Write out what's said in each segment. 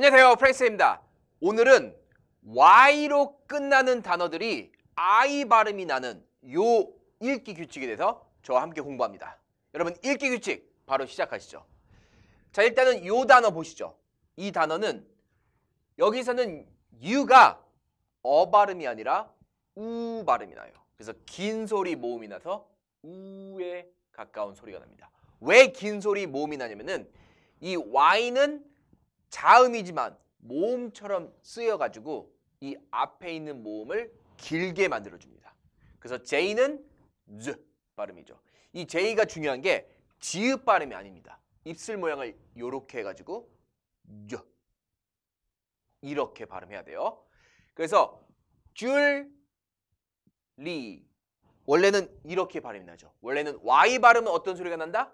안녕하세요. 프레스입니다. 오늘은 Y로 끝나는 단어들이 I 발음이 나는 요 읽기 규칙에 대해서 저와 함께 공부합니다. 여러분 읽기 규칙 바로 시작하시죠. 자 일단은 요 단어 보시죠. 이 단어는 여기서는 U가 어 발음이 아니라 우 발음이 나요. 그래서 긴 소리 모음이 나서 우에 가까운 소리가 납니다. 왜 긴 소리 모음이 나냐면은 이 Y는 자음이지만 모음처럼 쓰여가지고 이 앞에 있는 모음을 길게 만들어줍니다. 그래서 J는 Z 발음이죠. 이 J가 중요한 게 지읒 발음이 아닙니다. 입술 모양을 요렇게 해가지고 여 이렇게 발음해야 돼요. 그래서 줄, 리 원래는 이렇게 발음이 나죠. 원래는 Y 발음은 어떤 소리가 난다?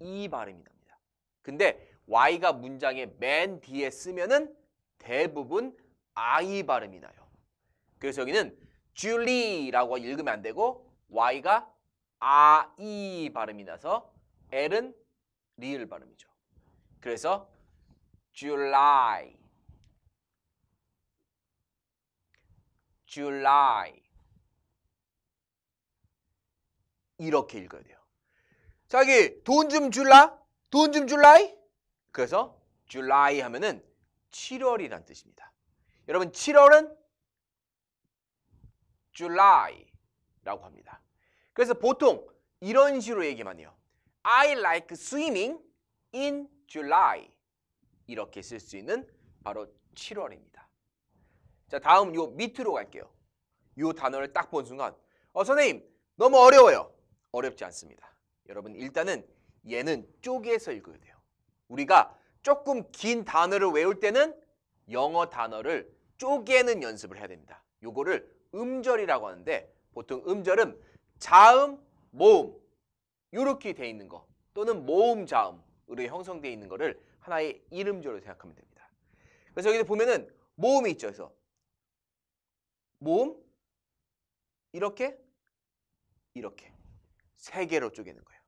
e 발음이 납니다. 근데 y가 문장의 맨 뒤에 쓰면은 대부분 i 발음이 나요. 그래서 여기는 Julie라고 읽으면 안 되고 y가 아이 발음이 나서 l은 리을 발음이죠. 그래서 July, July 이렇게 읽어야 돼요. 자기 돈 좀 줄라? 돈 좀 줄라이? 그래서 July 하면은 7월이란 뜻입니다. 여러분 7월은 July라고 합니다. 그래서 보통 이런 식으로 얘기만 해요. I like swimming in July. 이렇게 쓸 수 있는 바로 7월입니다. 자 다음 요 밑으로 갈게요. 요 단어를 딱 본 순간 어 선생님 너무 어려워요. 어렵지 않습니다. 여러분 일단은 얘는 쪼개서 읽어야 돼요. 우리가 조금 긴 단어를 외울 때는 영어 단어를 쪼개는 연습을 해야 됩니다. 요거를 음절이라고 하는데 보통 음절은 자음, 모음 이렇게 돼 있는 거 또는 모음, 자음으로 형성돼 있는 거를 하나의 이름절로 생각하면 됩니다. 그래서 여기 보면은 모음이 있죠. 그래서 모음 이렇게 이렇게 세 개로 쪼개는 거예요.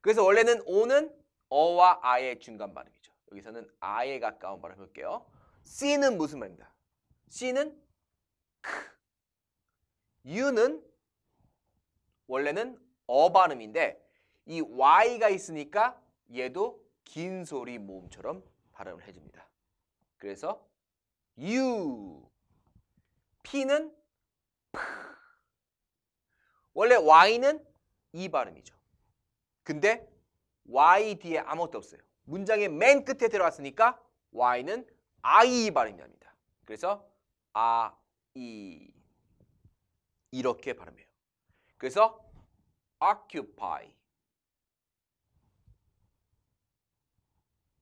그래서 원래는 오는 어와 아의 중간 발음이죠. 여기서는 아에 가까운 발음 볼게요 C는 무슨 말입니다? C는 크. U는 원래는 어 발음인데 이 Y가 있으니까 얘도 긴 소리 모음처럼 발음을 해줍니다. 그래서 U, P는 푸. 원래 Y는 이 발음이죠. 근데 y 뒤에 아무것도 없어요. 문장의 맨 끝에 들어갔으니까 y는 i 발음이 납니다. 그래서 아, 이 e 이렇게 발음해요. 그래서 occupy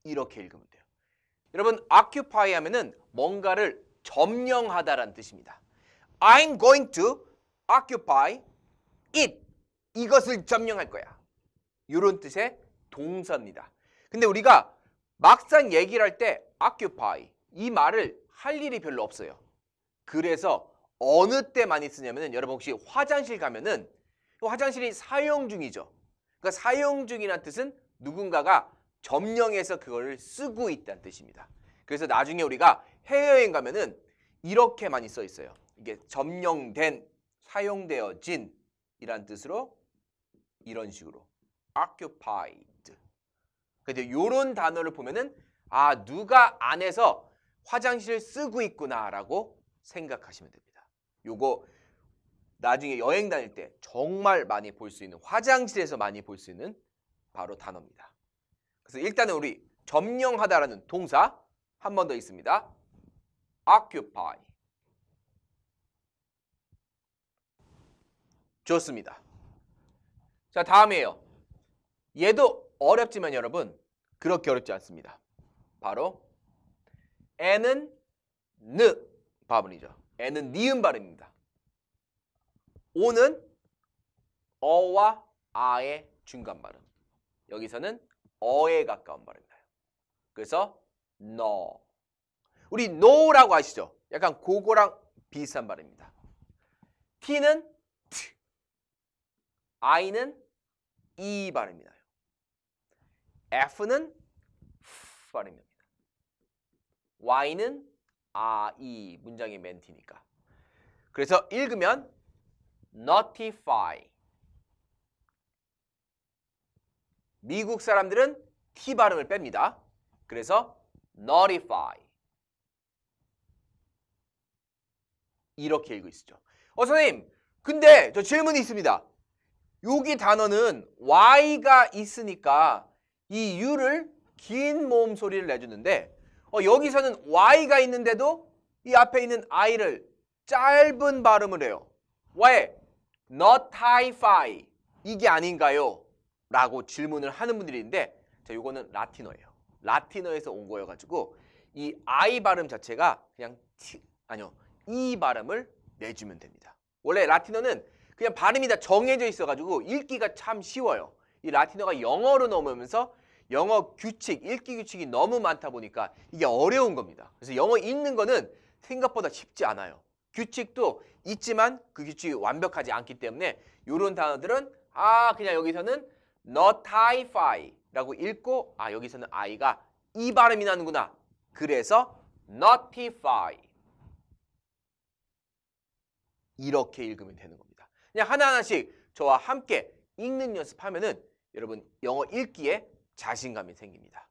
이렇게 읽으면 돼요. 여러분 occupy 하면은 뭔가를 점령하다라는 뜻입니다. I'm going to occupy it. 이것을 점령할 거야. 이런 뜻의 동사입니다. 근데 우리가 막상 얘기를 할 때 occupy 이 말을 할 일이 별로 없어요. 그래서 어느 때 많이 쓰냐면은 여러분 혹시 화장실 가면은 화장실이 사용 중이죠. 그러니까 사용 중이란 뜻은 누군가가 점령해서 그걸 쓰고 있다는 뜻입니다. 그래서 나중에 우리가 해외여행 가면은 이렇게 많이 써 있어요. 이게 점령된, 사용되어진 이란 뜻으로 이런 식으로 occupy 근데 요런 단어를 보면은 아 누가 안에서 화장실을 쓰고 있구나라고 생각하시면 됩니다. 요거 나중에 여행 다닐 때 정말 많이 볼 수 있는 화장실에서 많이 볼 수 있는 바로 단어입니다. 그래서 일단은 우리 점령하다라는 동사 한 번 더 있습니다. occupy 좋습니다. 자 다음이에요. 얘도 어렵지만 여러분 그렇게 어렵지 않습니다. 바로 에는 느발음이죠 에는 니은 발음입니다. 오는 어와 아의 중간 발음. 여기서는 어에 가까운 발음이에요. 그래서 너. 우리 노라고 아시죠? 약간 고고랑 비슷한 발음입니다. t는 t, i는 e 발음입니다. F는 F 발음입니다. Y는 아이 문장의 멘티니까. 그래서 읽으면 notify. 미국 사람들은 T 발음을 뺍니다. 그래서 notify. 이렇게 읽고 있죠. 어 선생님 근데 저 질문이 있습니다. 여기 단어는 Y가 있으니까 이 U를 긴 모음 소리를 내주는데 어, 여기서는 Y가 있는데도 이 앞에 있는 I를 짧은 발음을 해요. 왜? Not h i g fi. 이게 아닌가요? 라고 질문을 하는 분들이 있는데 자, 이거는 라틴어예요. 라틴어에서 온 거여가지고 이 I 발음 자체가 그냥 T, 아니요. 이 발음을 내주면 됩니다. 원래 라틴어는 그냥 발음이 다 정해져 있어가지고 읽기가 참 쉬워요. 이 라틴어가 영어로 넘으면서 영어 규칙, 읽기 규칙이 너무 많다 보니까 이게 어려운 겁니다. 그래서 영어 읽는 거는 생각보다 쉽지 않아요. 규칙도 있지만 그 규칙이 완벽하지 않기 때문에 이런 단어들은 아 그냥 여기서는 notify라고 읽고 아 여기서는 i가 이 발음이 나는구나. 그래서 notify 이렇게 읽으면 되는 겁니다. 그냥 하나하나씩 저와 함께 읽는 연습하면은 여러분 영어 읽기에 자신감이 생깁니다.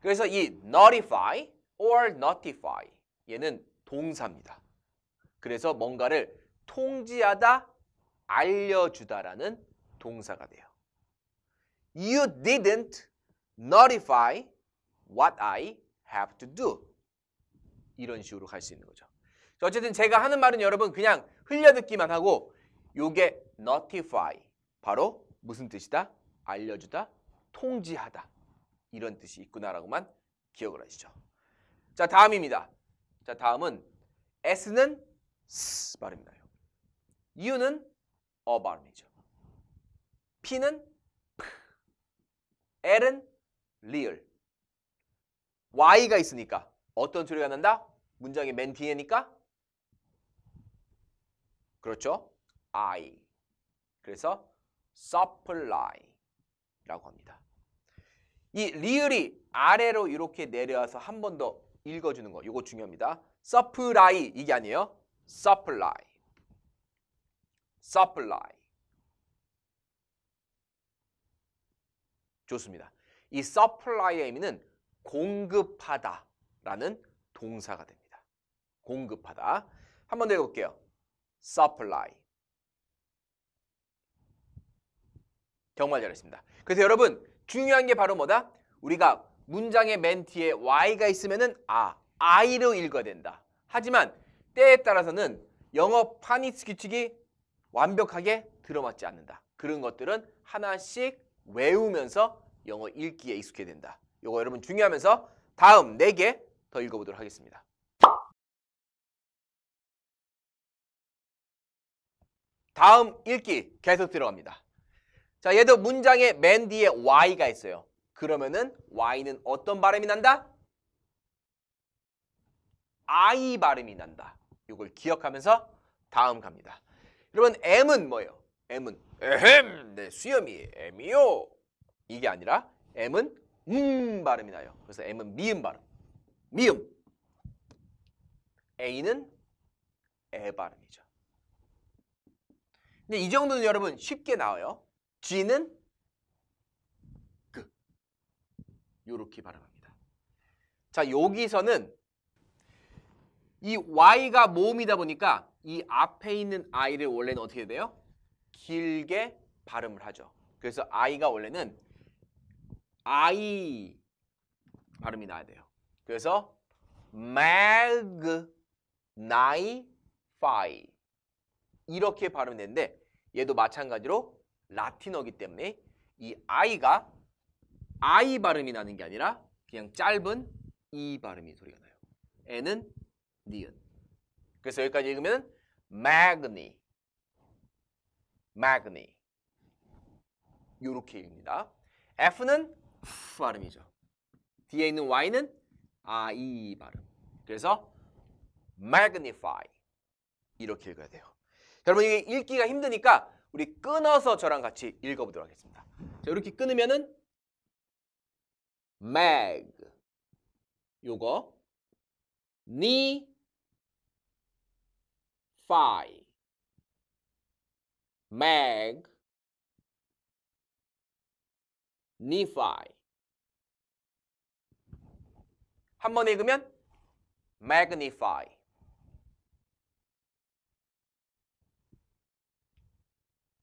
그래서 이 notify or notify 얘는 동사입니다. 그래서 뭔가를 통지하다, 알려주다라는 동사가 돼요. You didn't notify what I have to do. 이런 식으로 갈수 있는 거죠. 어쨌든 제가 하는 말은 여러분 그냥 흘려듣기만 하고 요게 notify 바로 무슨 뜻이다? 알려주다, 통지하다 이런 뜻이 있구나라고만 기억을 하시죠. 자 다음입니다. 자 다음은 S는 S 발음이나요. U는 어 발음이죠. P는 P, L은 리을. Y가 있으니까 어떤 소리가 난다? 문장의 맨 뒤에니까 그렇죠? I. 그래서 supply라고 합니다. 이 리을이 아래로 이렇게 내려와서 한 번 더 읽어주는 거 이거 중요합니다. supply 이게 아니에요. supply supply 좋습니다. 이 supply의 의미는 공급하다라는 동사가 됩니다. 공급하다. 한 번더 해볼게요. supply 정말 잘했습니다. 그래서 여러분 중요한 게 바로 뭐다? 우리가 문장의 맨 뒤에 y가 있으면은 아, i로 읽어야 된다. 하지만 때에 따라서는 영어 파니스 규칙이 완벽하게 들어맞지 않는다. 그런 것들은 하나씩 외우면서 영어 읽기에 익숙해야 된다. 이거 여러분 중요하면서 다음 네 개 더 읽어보도록 하겠습니다. 다음 읽기 계속 들어갑니다. 자, 얘도 문장의 맨 뒤에 y가 있어요. 그러면은 y는 어떤 발음이 난다? i 발음이 난다. 이걸 기억하면서 다음 갑니다. 여러분 m은 뭐예요? m은 에헴 내 네, 수염이 m이요. 이게 아니라 m은 음 발음이 나요. 그래서 m은 미음 발음. 미음. a는 에 발음이죠. 근데 이 정도는 여러분 쉽게 나와요. G는 끝. 그. 요렇게 발음합니다. 자, 여기서는 이 Y가 모음이다 보니까 이 앞에 있는 I를 원래는 어떻게 돼요? 길게 발음을 하죠. 그래서 I가 원래는 I 발음이 나야 돼요. 그래서 magnify 이렇게 발음되는데 얘도 마찬가지로 라틴어기 때문에 이 I가 I 발음이 나는 게 아니라 그냥 짧은 E 발음이 소리가 나요. N은 니은. 그래서 여기까지 읽으면 magni, magni 이렇게 읽습니다. F는 F 발음이죠. 뒤에 있는 Y는 I 발음. 그래서 magnify 이렇게 읽어야 돼요. 여러분 이게 읽기가 힘드니까 우리 끊어서 저랑 같이 읽어보도록 하겠습니다. 자, 이렇게 끊으면은 mag 요거 니 파이 i mag ni f 한번 읽으면 magnify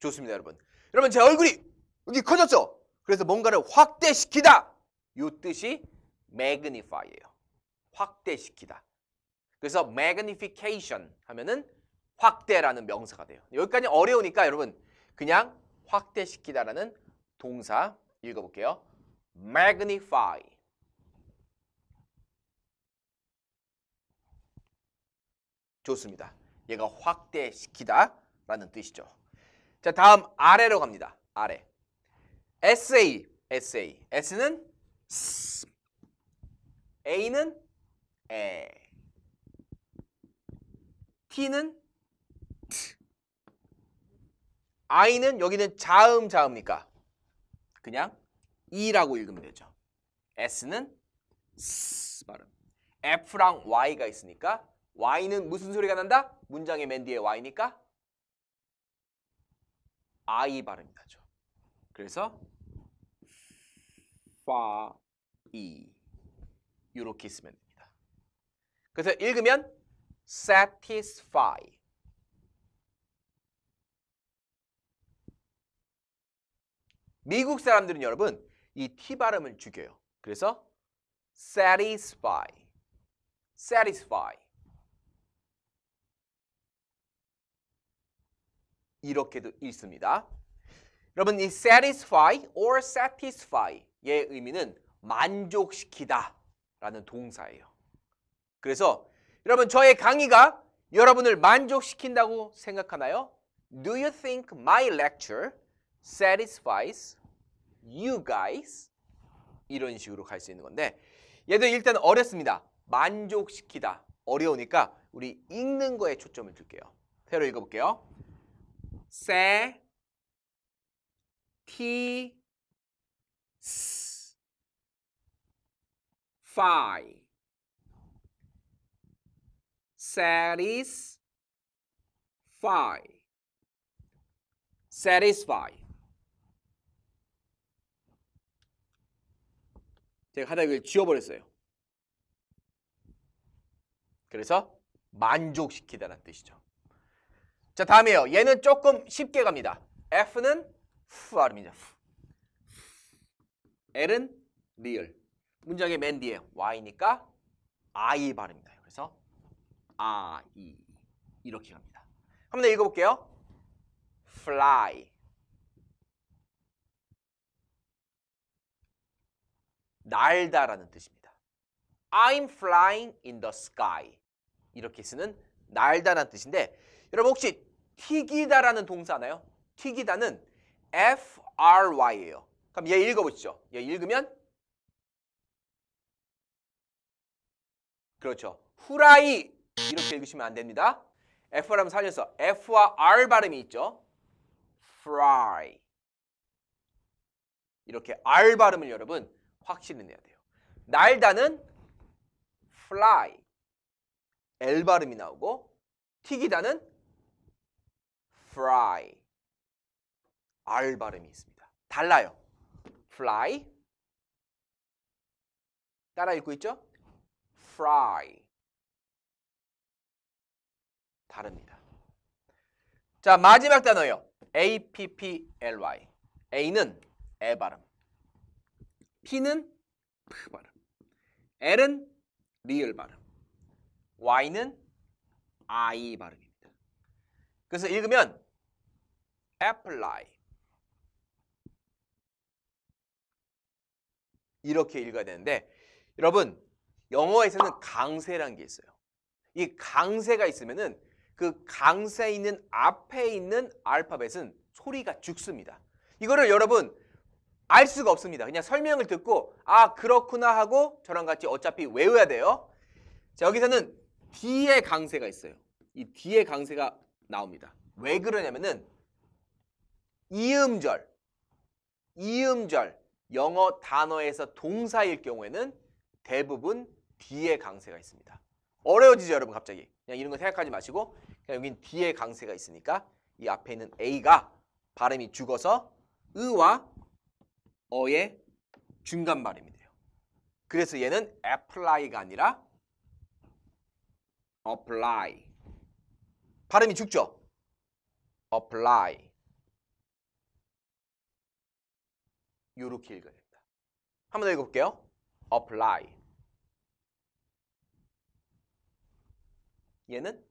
좋습니다, 여러분. 여러분, 제 얼굴이 여기 커졌죠? 그래서 뭔가를 확대시키다. 요 뜻이 magnify예요. 확대시키다. 그래서 magnification 하면은 확대라는 명사가 돼요. 여기까지 어려우니까 여러분 그냥 확대시키다라는 동사 읽어볼게요. magnify 좋습니다. 얘가 확대시키다라는 뜻이죠. 자, 다음 아래로 갑니다. 아래. SA, SA. S는 S. A는 A. T는 T. I는 여기는 자음 자음니까? 그냥 E라고 읽으면 되죠. S는 S 발음. F랑 Y가 있으니까 Y는 무슨 소리가 난다? 문장의 맨 뒤에 Y니까 I 발음이 나죠. 그래서 fa e 이렇게 쓰면 됩니다. 그래서 읽으면 satisfy 미국 사람들은 여러분 이 t 발음을 죽여요. 그래서 satisfy satisfy 이렇게도 읽습니다. 여러분 이 satisfy or satisfy의 의미는 만족시키다 라는 동사예요. 그래서 여러분 저의 강의가 여러분을 만족시킨다고 생각하나요? Do you think my lecture satisfies you guys? 이런 식으로 갈 수 있는 건데 얘도 일단 어렵습니다. 만족시키다. 어려우니까 우리 읽는 거에 초점을 둘게요. 새로 읽어볼게요. 세, 티, 스, 파이. satisfy satisfy 제가 하다 이걸 지워버렸어요. 그래서 만족시키다라는 뜻이죠. 자, 다음이에요. 얘는 조금 쉽게 갑니다. F는 후 발음이죠. L은 리얼. 문장의 맨 뒤에 Y니까 I 발음입니다. 그래서 I 이렇게 갑니다. 한번 읽어볼게요. Fly. 날다라는 뜻입니다. I'm flying in the sky. 이렇게 쓰는 날다라는 뜻인데 여러분 혹시 튀기다라는 동사 하나요? 튀기다는 fry예요. 그럼 얘 읽어보시죠. 얘 읽으면 그렇죠. 후라이 이렇게 읽으시면 안 됩니다. F라면 살려서 F와 R 발음이 있죠. fry 이렇게 R 발음을 여러분 확실히 내야 돼요. 날다는 fly L 발음이 나오고 튀기다는 fry. R 발음이 있습니다. 달라요. fly. 따라 읽고 있죠? fry. 다릅니다. 자, 마지막 단어요. apply. a는 에 발음. p는 프 발음. l은 리을 발음. y는 i 발음입니다. 그래서 읽으면 apply 이렇게 읽어야 되는데 여러분 영어에서는 강세란 게 있어요. 이 강세가 있으면은 그 강세 있는 앞에 있는 알파벳은 소리가 죽습니다. 이거를 여러분 알 수가 없습니다. 그냥 설명을 듣고 아 그렇구나 하고 저랑 같이 어차피 외워야 돼요. 자 여기서는 D의 강세가 있어요. 이 D의 강세가 나옵니다. 왜 그러냐면은 이음절, 이음절 영어 단어에서 동사일 경우에는 대부분 뒤에 강세가 있습니다. 어려워지죠 여러분 갑자기. 그냥 이런 거 생각하지 마시고 그냥 여긴 뒤에 강세가 있으니까 이 앞에 있는 A가 발음이 죽어서 으와 어의 중간 발음이 돼요. 그래서 얘는 apply가 아니라 apply. 발음이 죽죠? apply. 이렇게 읽어야 됩니다. 한번더 읽어볼게요. apply. 얘는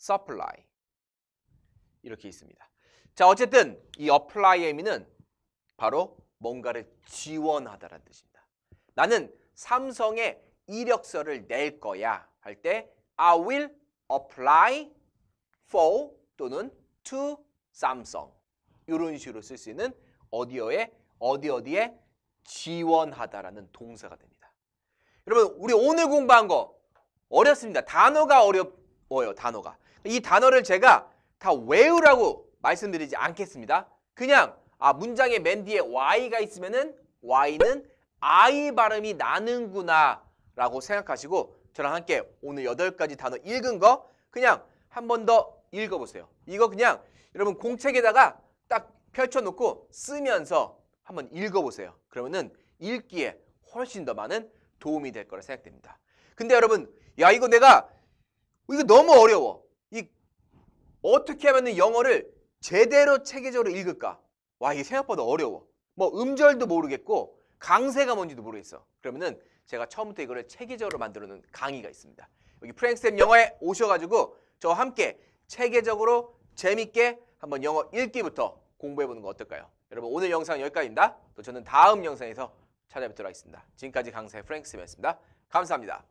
supply. 이렇게 있습니다. 자, 어쨌든 이 apply의 의미는 바로 뭔가를 지원하다라는 뜻입니다. 나는 삼성에 이력서를 낼 거야 할 때 I will apply for 또는 to Samsung 이런 식으로 쓸 수 있는 어디어에 어디 어디에 지원하다라는 동사가 됩니다. 여러분 우리 오늘 공부한 거 어렵습니다. 단어가 어려워요. 단어가. 이 단어를 제가 다 외우라고 말씀드리지 않겠습니다. 그냥 아 문장의 맨 뒤에 y가 있으면은 y는 i 발음이 나는구나 라고 생각하시고 저랑 함께 오늘 여덟 가지 단어 읽은 거 그냥 한 번 더 읽어보세요. 이거 그냥 여러분 공책에다가 딱 펼쳐놓고 쓰면서 한번 읽어보세요. 그러면은 읽기에 훨씬 더 많은 도움이 될 거라 생각됩니다. 근데 여러분, 야 이거 내가 이거 너무 어려워. 이 어떻게 하면은 영어를 제대로 체계적으로 읽을까? 와 이게 생각보다 어려워. 뭐 음절도 모르겠고 강세가 뭔지도 모르겠어. 그러면은 제가 처음부터 이거를 체계적으로 만들어 놓은 강의가 있습니다. 여기 프랭쌤 스 영어에 오셔가지고 저와 함께 체계적으로 재밌게 한번 영어 읽기부터 공부해보는 거 어떨까요? 여러분 오늘 영상 여기까지입니다. 또 저는 다음 영상에서 찾아뵙도록 하겠습니다. 지금까지 강사의 프랭크스였습니다. 감사합니다.